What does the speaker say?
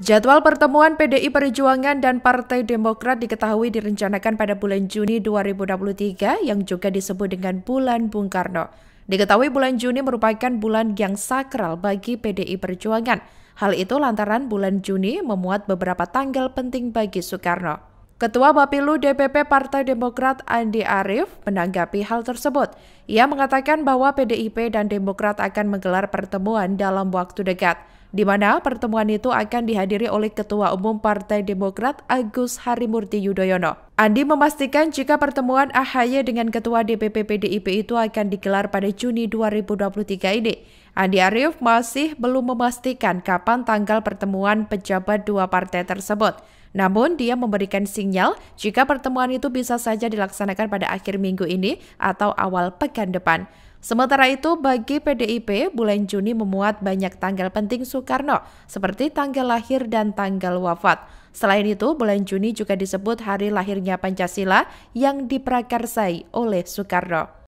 Jadwal pertemuan PDI Perjuangan dan Partai Demokrat diketahui direncanakan pada bulan Juni 2023 yang juga disebut dengan bulan Bung Karno. Diketahui bulan Juni merupakan bulan yang sakral bagi PDI Perjuangan. Hal itu lantaran bulan Juni memuat beberapa tanggal penting bagi Soekarno. Ketua Bapilu DPP Partai Demokrat Andi Arief menanggapi hal tersebut. Ia mengatakan bahwa PDIP dan Demokrat akan menggelar pertemuan dalam waktu dekat di mana pertemuan itu akan dihadiri oleh Ketua Umum Partai Demokrat Agus Harimurti Yudhoyono. Andi memastikan jika pertemuan AHY dengan Ketua DPP PDIP itu akan digelar pada Juni 2023 ini. Andi Arief masih belum memastikan kapan tanggal pertemuan pejabat dua partai tersebut. Namun, dia memberikan sinyal jika pertemuan itu bisa saja dilaksanakan pada akhir minggu ini atau awal pekan depan. Sementara itu, bagi PDIP, bulan Juni memuat banyak tanggal penting Soekarno, seperti tanggal lahir dan tanggal wafat. Selain itu, bulan Juni juga disebut hari lahirnya Pancasila yang diprakarsai oleh Soekarno.